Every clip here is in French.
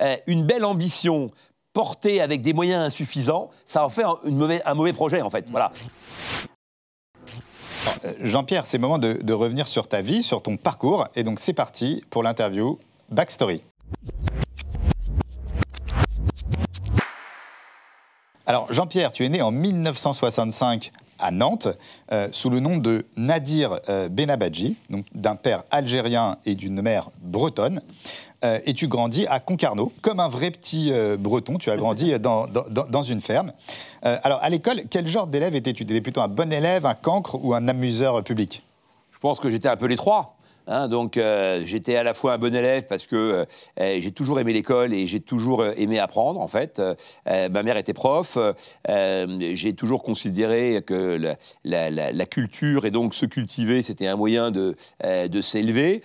Euh, une belle ambition portée avec des moyens insuffisants, ça en fait un, mauvais, projet, en fait. Voilà. Euh, Jean-Pierre, c'est le moment de, de revenir sur ta vie, sur ton parcours. Et donc, c'est parti pour l'interview Backstory. Alors Jean-Pierre, tu es né en 1965 à Nantes euh, sous le nom de Nadir euh, Benabadji, donc d'un père algérien et d'une mère bretonne. Euh, et tu grandis à Concarneau, comme un vrai petit breton, tu as grandi dans, une ferme. alors, à l'école, quel genre d'élève étais-tu Tu plutôt un bon élève, un cancre ou un amuseur public Je pense que j'étais un peu les trois. Hein, donc euh, j'étais à la fois un bon élève parce que euh, eh, j'ai toujours aimé l'école et j'ai toujours euh, aimé apprendre en fait. ma mère était prof, j'ai toujours considéré que la, culture et donc se cultiver c'était un moyen de, s'élever.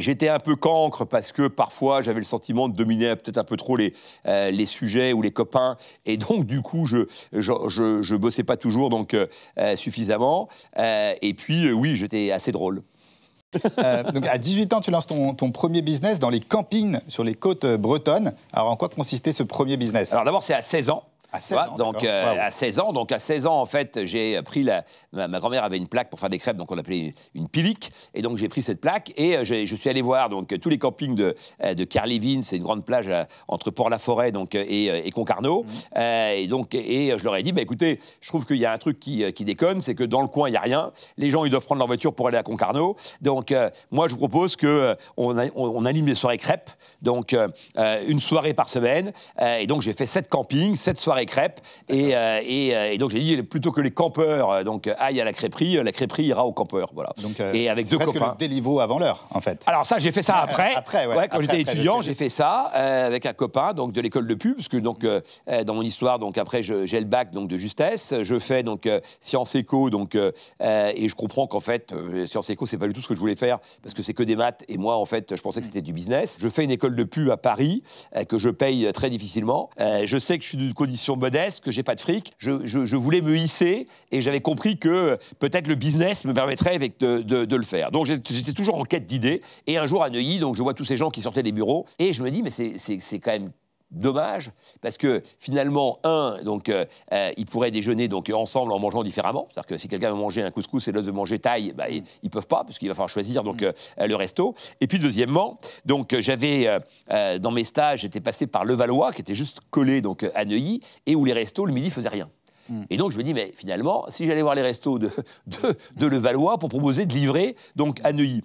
j'étais un peu cancre parce que parfois j'avais le sentiment de dominer peut-être un peu trop les, les sujets ou les copains et donc du coup je, je, je, je bossais pas toujours donc suffisamment. et puis oui j'étais assez drôle. Euh, donc à 18 ans, tu lances ton, ton, premier business dans les campings sur les côtes bretonnes. Alors en quoi consistait ce premier business Alors d'abord, c'est à 16 ans. À 16 euh, ans. Donc, à 16 ans. Donc, à 16 ans, en fait, j'ai pris la. Ma, grand-mère avait une plaque pour faire des crêpes, donc on l'appelait une, pilique. Et donc, j'ai pris cette plaque et euh, je, suis allé voir donc, tous les campings de, euh, de Carlevin. C'est une grande plage entre Port-la-Forêt donc, et, Concarneau. Mmh. et donc, et je leur ai dit bah, écoutez, je trouve qu'il y a un truc qui, déconne, c'est que dans le coin, il n'y a rien. Les gens, ils doivent prendre leur voiture pour aller à Concarneau. Donc, moi, je vous propose qu'on on, anime les soirées crêpes. Donc, une soirée par semaine. et donc, j'ai fait sept campings, sept soirées et crêpes. Euh, euh, et, donc j'ai dit, plutôt que les campeurs euh, donc, aillent à la crêperie, la crêperie ira aux campeurs. Voilà. et avec deux copains. le avant l'heure, en fait. Alors ça, j'ai fait ça après. après, ouais. quand j'étais étudiant, j'ai fait ça avec un copain donc, de l'école de pub, parce que donc, dans mon histoire, donc, après, j'ai le bac donc, de justesse. Je fais donc sciences éco, donc, et je comprends qu'en fait, sciences éco, c'est pas du tout ce que je voulais faire, parce que c'est que des maths. Et moi, en fait, je pensais que c'était du business. Je fais une école de pub à Paris, que je paye très difficilement. je sais que je suis d'une condition modeste, que j'ai pas de fric. Je, voulais me hisser et j'avais compris que peut-être le business me permettrait avec de, le faire. Donc j'étais toujours en quête d'idées. Et un jour à Neuilly, donc je vois tous ces gens qui sortaient des bureaux et je me dis, mais c'est quand même dommage parce que finalement un donc euh, euh, ils pourraient déjeuner donc ensemble en mangeant différemment c'est-à-dire que si quelqu'un veut manger un couscous et l'autre veut manger taille bah, ils, ne peuvent pas parce qu'il va falloir choisir donc mm. euh, le resto et puis deuxièmement donc j'avais dans mes stages j'étais passé par Levallois qui était juste collé donc à Neuilly et où les restos le midi faisaient rien mm. et donc, je me dis, mais finalement, si j'allais voir les restos de, de, de Levallois pour proposer de livrer donc à Neuilly,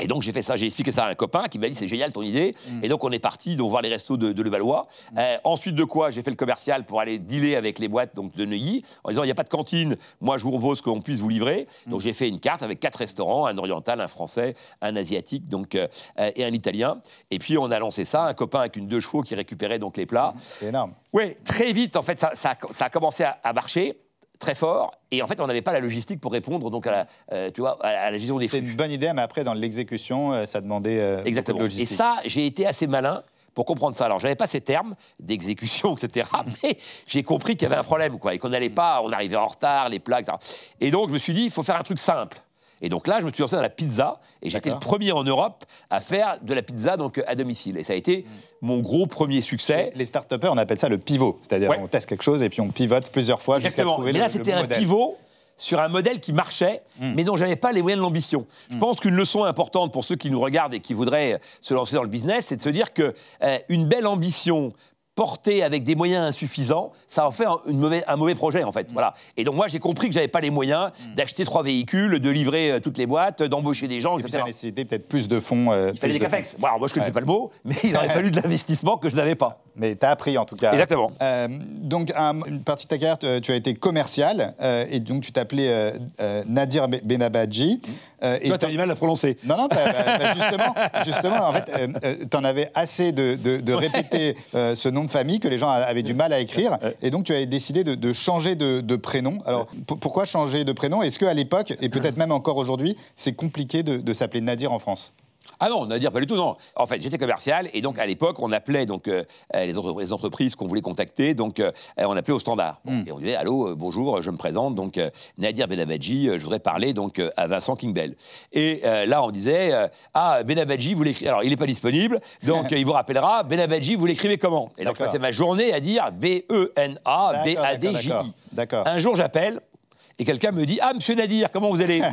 et donc j'ai fait ça, j'ai expliqué ça à un copain qui m'a dit c'est génial ton idée. Mm. Et donc on est parti donc voir les restos de, Levallois. Mm. Euh, ensuite de quoi j'ai fait le commercial pour aller dealer avec les boîtes donc de Neuilly en disant il n'y a pas de cantine, moi je vous propose qu'on puisse vous livrer. Mm. Donc j'ai fait une carte avec quatre restaurants, un oriental, un français, un asiatique euh, euh, et un italien. Et puis on a lancé ça, un copain avec une deux chevaux qui récupérait donc les plats. C'est énorme. Oui, très vite en fait ça, a commencé à marcher très fort. Et en fait, on n'avait pas la logistique pour répondre donc à la, euh, tu vois, à la gestion des flux. C'est une bonne idée, mais après, dans l'exécution, euh, ça demandait euh, Exactement. De logistique. Et ça, j'ai été assez malin pour comprendre ça. Alors, j'avais pas ces termes d'exécution, etc., mais j'ai compris qu'il y avait un problème, quoi, et qu'on n'allait mm. pas, on arrivait en retard, les plaques, etc. Et donc, je me suis dit, il faut faire un truc simple. Et donc là, je me suis lancé dans la pizza et j'étais le premier en Europe à faire de la pizza donc euh, à domicile. Et ça a été mm. mon gros premier succès. Les start on appelle ça le pivot, c'est-à-dire on teste quelque chose et puis on pivote plusieurs fois jusqu'à trouver Mais là, c'était un pivot sur un modèle qui marchait, mm. mais dont j'avais pas les moyens de l'ambition. Je mm. pense qu'une leçon importante pour ceux qui nous regardent et qui voudraient se lancer dans le business, c'est de se dire que euh, une belle ambition porté avec des moyens insuffisants, ça en fait un, mauvais, un mauvais projet en fait. Mm. Voilà. Et donc moi j'ai compris que j'avais pas les moyens mm. d'acheter trois véhicules, de livrer euh, toutes les boîtes, d'embaucher des gens, et ça nécessitait peut-être plus de fonds. Euh, il fallait des capex. moi je ne pas le mot, mais il aurait fallu de l'investissement que je n'avais pas. Mais tu as appris en tout cas. Exactement. Euh, donc une partie de ta carrière, tu as été commercial et donc tu t'appelais Nadir Benabadji. Mm. Euh, Toi, t'as du mal à prononcer. Non, non, bah, bah, bah, justement, justement, en fait, euh, euh, t'en avais assez de, répéter ce nom de famille que les gens avaient du mal à écrire. Et donc, tu avais décidé de, de changer de, prénom. Alors, pourquoi changer de prénom Est-ce qu'à l'époque, et peut-être même encore aujourd'hui, c'est compliqué de s'appeler Nadir en France ah non, Nadir, pas du tout, non. En fait, j'étais commercial et donc à l'époque, on appelait donc euh, les, entreprises qu'on voulait contacter, donc euh, on appelait au standard. Hmm. Et on disait Allô, euh, bonjour, je me présente, donc Nadir Benabadji, je voudrais parler donc à Vincent Kingbell. Et là, on disait Ah, Benabadji, vous l'écrivez. Alors, il n'est pas disponible, donc il vous rappellera Benabadji, vous l'écrivez comment Et donc, je passais ma journée à dire b e n a b a d j D'accord. Un jour, j'appelle et quelqu'un me dit Ah, monsieur Nadir, comment vous allez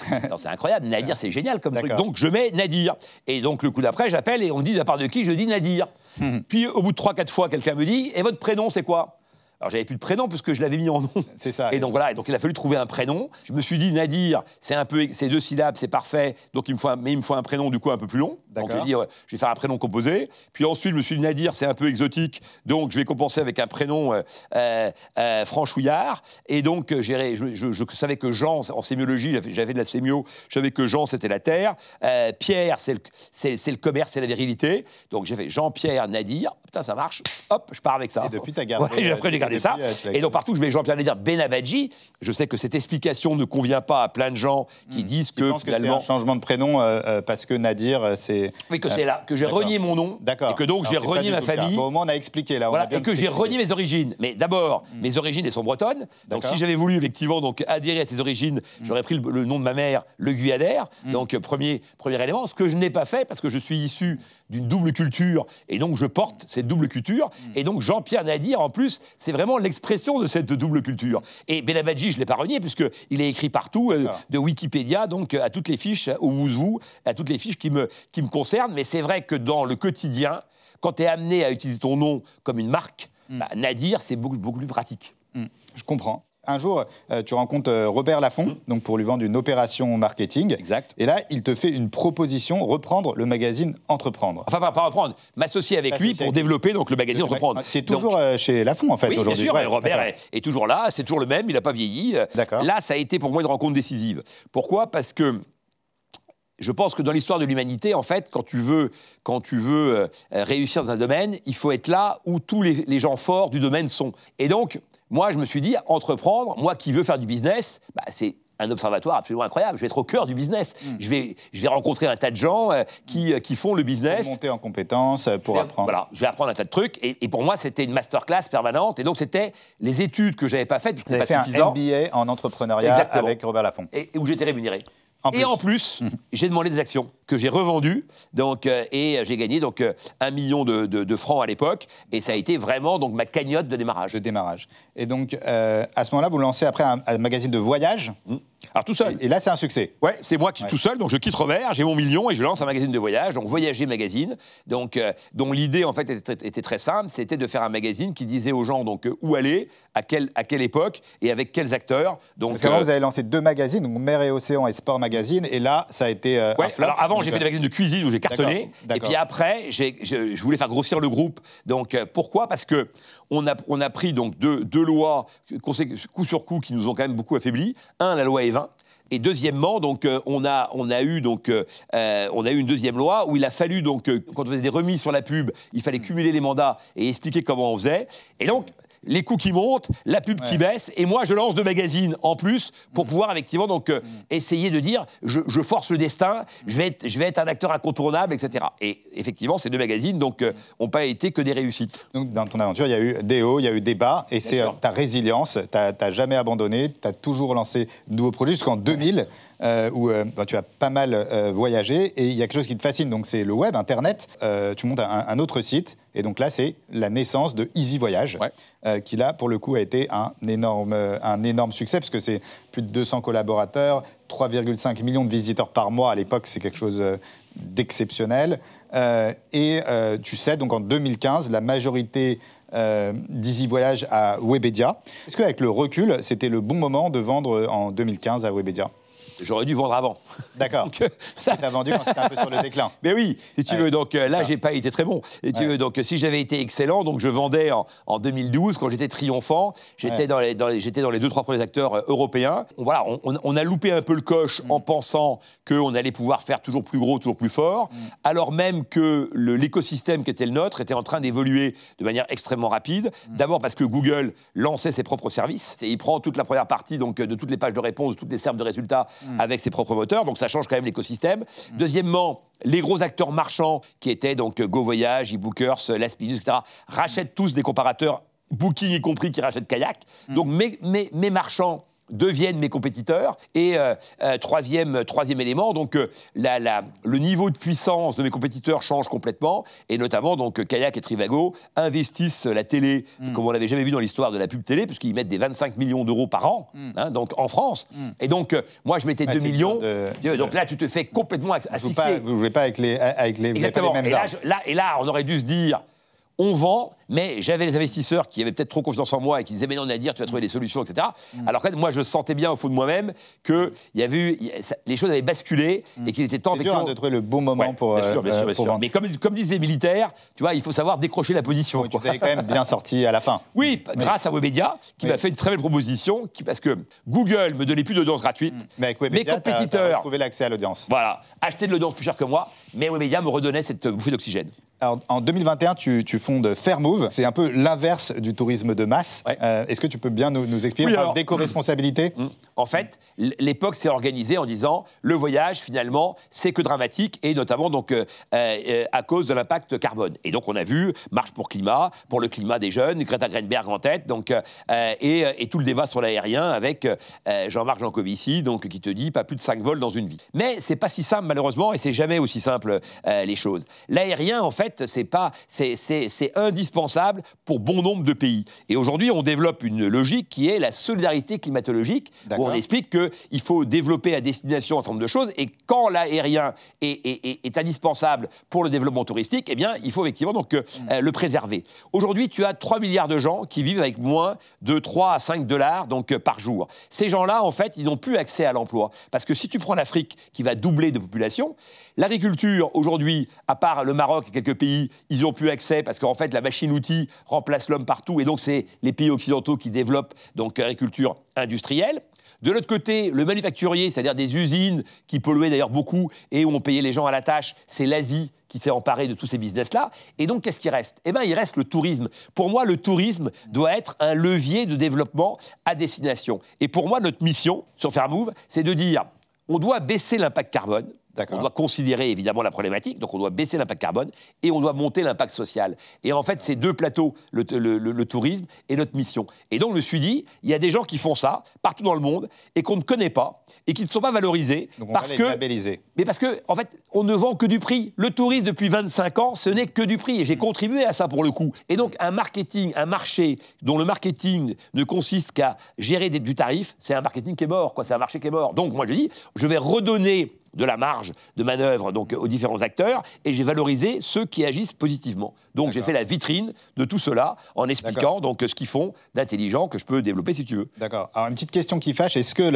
c'est incroyable, Nadir, c'est génial comme truc. Donc je mets Nadir. Et donc le coup d'après, j'appelle et on me dit à part de qui je dis Nadir. Puis au bout de 3-4 fois, quelqu'un me dit Et votre prénom, c'est quoi alors j'avais plus le prénom parce que je l'avais mis en nom. C'est ça. Et donc voilà, et donc il a fallu trouver un prénom. Je me suis dit Nadir, c'est un peu c'est deux syllabes, c'est parfait. Donc il me faut mais il me faut un prénom du coup un peu plus long. Donc j'ai dit je vais faire un prénom composé. Puis ensuite je me suis dit Nadir, c'est un peu exotique, donc je vais compenser avec un prénom euh, euh, euh, franchouillard. Et donc je, je, savais que Jean en sémiologie, j'avais de la sémio, je savais que Jean c'était la terre, Pierre c'est le, c'est, le commerce, c'est la virilité. Donc j'avais Jean-Pierre Nadir. Putain ça marche. Hop, je pars avec ça. Et depuis t'as gardé ça. Et donc partout, je mets Jean-Pierre Nadir Benabadji. Je sais que cette explication ne convient pas à plein de gens qui hmm. disent que finalement. Que un changement de prénom euh, euh, parce que Nadir, euh, c'est. Oui, que c'est là, que j'ai renié mon nom. D'accord. Et que donc j'ai renié ma famille. au moment, on a expliqué là. voilà, et que j'ai renié mes origines. Mais d'abord, hmm. mes origines, elles sont bretonnes. Donc si j'avais voulu effectivement donc, adhérer à ces origines, hmm. j'aurais pris le, nom de ma mère, le Guyader. Donc premier, premier élément. Ce que je n'ai pas fait parce que je suis issu d'une double culture et donc je porte cette double culture. Et donc Jean-Pierre Nadir, en plus, c'est vrai vraiment l'expression de cette double culture. Et Benabadji, je ne l'ai pas renié, puisqu'il est écrit partout, euh, ah. de Wikipédia, donc euh, à toutes les fiches, euh, au Wouzou, à toutes les fiches qui me, qui me concernent. Mais c'est vrai que dans le quotidien, quand tu es amené à utiliser ton nom comme une marque, hmm. bah, Nadir, c'est beaucoup, plus pratique. Hmm. Je comprends un jour, euh, tu rencontres euh, Robert Laffont, mm. donc pour lui vendre une opération marketing. Exact. Et là, il te fait une proposition, reprendre le magazine Entreprendre. Enfin, pas, pas reprendre, m'associer avec lui pour développer donc, le magazine Entreprendre. C'est toujours euh, chez Laffont, en fait, aujourd'hui. Bien sûr, Robert est, toujours là, c'est toujours le même, il n'a pas vieilli. Là, ça a été pour moi une rencontre décisive. Pourquoi Parce que je pense que dans l'histoire de l'humanité, en fait, quand tu veux, quand tu veux réussir dans un domaine, il faut être là où tous les, les gens forts du domaine sont. Et donc, moi, je me suis dit, entreprendre, moi qui veux faire du business, bah, c'est un observatoire absolument incroyable. Je vais être au cœur du business. Hmm. Je, vais, je vais rencontrer un tas de gens euh, qui, hmm. euh, qui font le business. Pour monter en compétences, euh, pour apprendre. Voilà, je vais apprendre un tas de trucs. Et, pour moi, c'était une masterclass permanente. Et donc, c'était les études que j'avais pas faites, Je fait un MBA en entrepreneuriat avec Robert Laffont. Et, où j'étais rémunéré. et en plus, j'ai demandé des actions que j'ai revendu. Donc, euh, et j'ai gagné donc euh, un million de, francs à l'époque. Et ça a été vraiment donc ma cagnotte de démarrage. De démarrage. Et donc, euh, à ce moment-là, vous lancez après un, magazine de voyage. Mmh. Alors tout seul. Et, là, c'est un succès. Ouais, c'est moi qui tout seul. Donc je quitte Revers, j'ai mon million et je lance un magazine de voyage, donc Voyager Magazine. Donc dont l'idée en fait était, très simple, c'était de faire un magazine qui disait aux gens donc où aller, à quelle à quelle époque et avec quels acteurs. Donc Parce vous avez lancé deux magazines, donc Mer et Océan et Sport Magazine. Et là, ça a été. Ouais, alors avant j'ai fait des magazines de cuisine où j'ai cartonné. Et puis après, je, voulais faire grossir le groupe. Donc euh, pourquoi Parce que on a, on a pris donc deux, deux lois coup sur coup qui nous ont quand même beaucoup affaiblis. Un, la loi E20. Et deuxièmement, donc euh, on a on a eu donc euh, on a eu une deuxième loi où il a fallu donc quand on faisait des remises sur la pub, il fallait cumuler les mandats et expliquer comment on faisait. Et donc les coûts qui montent, la pub qui baisse, et moi je lance deux magazines en plus pour mm. pouvoir effectivement donc euh, mm. essayer de dire je, force le destin, je vais, être, je vais être un acteur incontournable, etc. Et effectivement, ces deux magazines donc euh, pas été que des réussites. dans ton aventure, il y a eu des hauts, il y a eu des bas, et c'est euh, ta résilience, tu t'as jamais abandonné, tu as toujours lancé de nouveaux produits jusqu'en 2000. Euh, où euh, bah, tu as pas mal euh, voyagé et il y a quelque chose qui te fascine, donc c'est le web, Internet. tu montes un, autre site et donc là, c'est la naissance de Easy Voyage, qui là, pour le coup, a été un énorme, un énorme succès parce que c'est plus de 200 collaborateurs, 3,5 millions de visiteurs par mois à l'époque, c'est quelque chose d'exceptionnel. et tu sais, donc en 2015, la majorité euh, d'Easy Voyage à Webedia. Est-ce qu'avec le recul, c'était le bon moment de vendre en 2015 à Webedia J'aurais dû vendre avant. D'accord. ça... Euh, as vendu quand c'était un peu sur le déclin. Mais oui, si tu veux. Donc euh, là, j'ai pas été très bon. Et tu veux, donc si j'avais été excellent, donc je vendais en, 2012 quand j'étais triomphant. J'étais dans les, dans j'étais dans les deux trois premiers acteurs euh, européens. voilà, on, a loupé un peu le coche mm. en pensant qu'on allait pouvoir faire toujours plus gros, toujours plus fort, mm. alors même que l'écosystème qui était le nôtre était en train d'évoluer de manière extrêmement rapide. Mm. D'abord parce que Google lançait ses propres services et il prend toute la première partie donc de toutes les pages de réponse, de toutes les serbes de résultats Mm. avec ses propres moteurs, donc ça change quand même l'écosystème. Mm. Deuxièmement, les gros acteurs marchands, qui étaient donc euh, GoVoyage, eBookers, euh, Lastminus, etc., rachètent mm. tous des comparateurs, Booking y compris, qui rachètent Kayak. Donc mes marchands deviennent mes compétiteurs. Et euh, euh, troisième, troisième élément, donc euh, le niveau de puissance de mes compétiteurs change complètement. Et notamment, donc Kayak et Trivago investissent la télé, mm. comme on l'avait jamais vu dans l'histoire de la pub télé, puisqu'ils mettent des 25 millions d'euros par an, mm. hein, donc en France. Mm. Et donc, moi, je mettais 2 ah, millions. donc là, tu te fais complètement asphyxier. Vous ne jouez pas avec les, avec les, mêmes et, et là, on aurait dû se dire on vend, mais j'avais les investisseurs qui avaient peut-être trop confiance en moi et qui disaient, mais non, on a à dire, tu vas trouver des solutions, etc. Mm. Alors que moi, je sentais bien au fond de moi-même que y les choses avaient basculé mm. et qu'il était temps... Hein, de trouver le bon moment pour, Mais comme, disent les militaires, tu vois, il faut savoir décrocher la position. tu t'es quand même bien sorti à la fin. Oui, grâce à Webedia, qui m'a fait une très belle proposition, qui, parce que Google me donnait plus d'audience gratuite, mm. mais avec Webedia, mes l'accès à l'audience. Voilà, acheter de l'audience plus cher que moi, mais médias me redonnait cette bouffée d'oxygène. Alors, en 2021, tu, tu fondes Fairmove. C'est un peu l'inverse du tourisme de masse. Euh, est-ce que tu peux bien nous, expliquer oui, d'éco-responsabilité mm, mm. En fait, l'époque s'est organisée en disant le voyage, finalement, c'est que dramatique, et notamment donc euh, euh, à cause de l'impact carbone. Et donc, on a vu Marche pour climat, pour le climat des jeunes, Greta Greenberg en tête, donc, et, tout le débat sur l'aérien avec Jean-Marc Jancovici, donc, qui te dit pas plus de 5 vols dans une vie. Mais c'est pas si simple, malheureusement, et c'est jamais aussi simple euh, les choses. L'aérien, en fait, c'est pas, c'est indispensable pour bon nombre de pays. Et aujourd'hui, on développe une logique qui est la solidarité climatologique, où on explique qu'il faut développer à destination un certain nombre de choses, et quand l'aérien est, indispensable pour le développement touristique, eh bien, il faut effectivement donc euh, mm. euh, le préserver. Aujourd'hui, tu as 3 milliards de gens qui vivent avec moins de 3 à 5 dollars donc, par jour. Ces gens-là, en fait, ils n'ont plus accès à l'emploi. Parce que si tu prends l'Afrique, qui va doubler de population, l'agriculture aujourd'hui, à part le Maroc et quelques pays, ils ont plus accès parce qu'en fait, la machine-outil remplace l'homme partout. Et donc, c'est les pays occidentaux qui développent donc l'agriculture industrielle. De l'autre côté, le manufacturier, c'est-à-dire des usines qui polluaient d'ailleurs beaucoup et où on payait les gens à la tâche, c'est l'Asie qui s'est emparée de tous ces business-là. Et donc, qu'est-ce qui reste Eh bien, il reste le tourisme. Pour moi, le tourisme doit être un levier de développement à destination. Et pour moi, notre mission sur Fairmove, c'est de dire on doit baisser l'impact carbone, on doit considérer évidemment la problématique, donc on doit baisser l'impact carbone et on doit monter l'impact social. Et en fait, ces deux plateaux, le, tourisme et notre mission. Et donc je me suis dit, il y a des gens qui font ça partout dans le monde et qu'on ne connaît pas et qui ne sont pas valorisés on parce que. Mais parce que en fait, on ne vend que du prix. Le tourisme depuis 25 ans, ce n'est que du prix et j'ai mmh. contribué à ça pour le coup. Et donc mmh. un marketing, un marché dont le marketing ne consiste qu'à gérer du tarif, c'est un marketing qui est mort, quoi. C'est un marché qui est mort. Donc moi je dis, je vais redonner de la marge de manœuvre donc, aux différents acteurs, et j'ai valorisé ceux qui agissent positivement. Donc j'ai fait la vitrine de tout cela en expliquant donc, ce qu'ils font d'intelligent que je peux développer si tu veux. D'accord. Alors une petite question qui fâche, est-ce que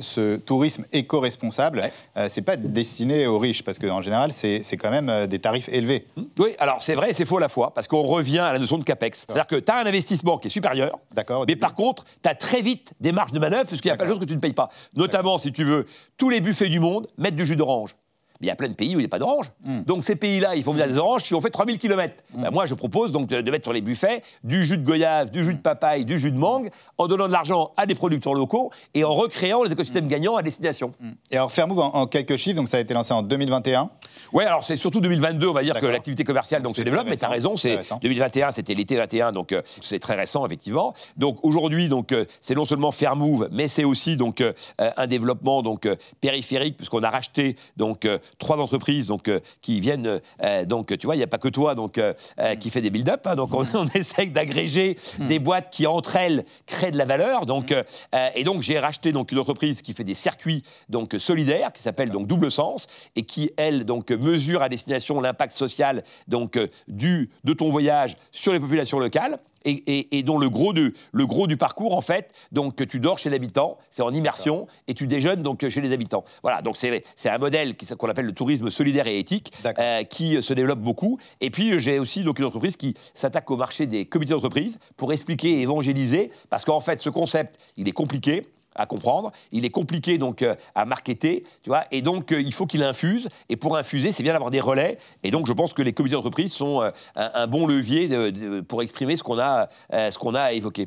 ce tourisme éco-responsable, ce euh, n'est c'est pas destiné aux riches Parce qu'en général, c'est quand même euh, des tarifs élevés. Mmh. Oui, alors c'est vrai et c'est faux à la fois, parce qu'on revient à la notion de CAPEX. C'est-à-dire que tu as un investissement qui est supérieur, mais par contre, tu as très vite des marges de manœuvre, puisqu'il n'y a pas de choses que tu ne payes pas. Notamment, si tu veux, tous les buffets du monde du jus d'orange il y a plein de pays où il n'y a pas d'oranges. Hmm. Donc ces pays-là, ils font bien des oranges qui ont fait 3000 km. Hmm. Ben, moi, je propose donc de, mettre sur les buffets du jus de goyave, du jus de hmm. papaye, du jus de mangue, en donnant de l'argent à des producteurs locaux et en recréant les écosystèmes gagnants à destination. Et alors, Fairmove, en, quelques chiffres, donc ça a été lancé en 2021 Oui, alors c'est surtout 2022, on va dire que l'activité commerciale donc, se développe, mais tu as raison, c'est 2021, c'était l'été 21, donc euh, c'est très récent, effectivement. Donc aujourd'hui, donc euh, c'est non seulement Fairmove, mais c'est aussi donc euh, un développement donc périphérique, puisqu'on a racheté donc trois entreprises euh, qui viennent. Euh, euh, donc, tu vois, il n'y a pas que toi donc, qui fait des build-up. Hein, donc, on, essaye essaie d'agréger hmm. des boîtes qui, entre elles, créent de la valeur. Donc, hmm. et donc, j'ai racheté donc, une entreprise qui fait des circuits donc, solidaires, qui s'appelle donc Double Sens, et qui, elle, donc, mesure à destination l'impact social donc, du, de ton voyage sur les populations locales et, dont le gros, du, parcours, en fait, donc tu dors chez l'habitant, c'est en immersion, et tu déjeunes donc chez les habitants. Voilà, donc c'est un modèle qu'on appelle le tourisme solidaire et éthique, euh, qui euh, se développe beaucoup. Et puis j'ai aussi donc une entreprise qui s'attaque au marché des comités d'entreprise pour expliquer et évangéliser, parce qu'en fait ce concept, il est compliqué à comprendre, il est compliqué donc euh, à marketer, tu vois, et donc euh, il faut qu'il infuse, et pour infuser, c'est bien d'avoir des relais, et donc je pense que les comités d'entreprise sont euh, un, bon levier pour exprimer ce qu'on a, qu'on a évoqué.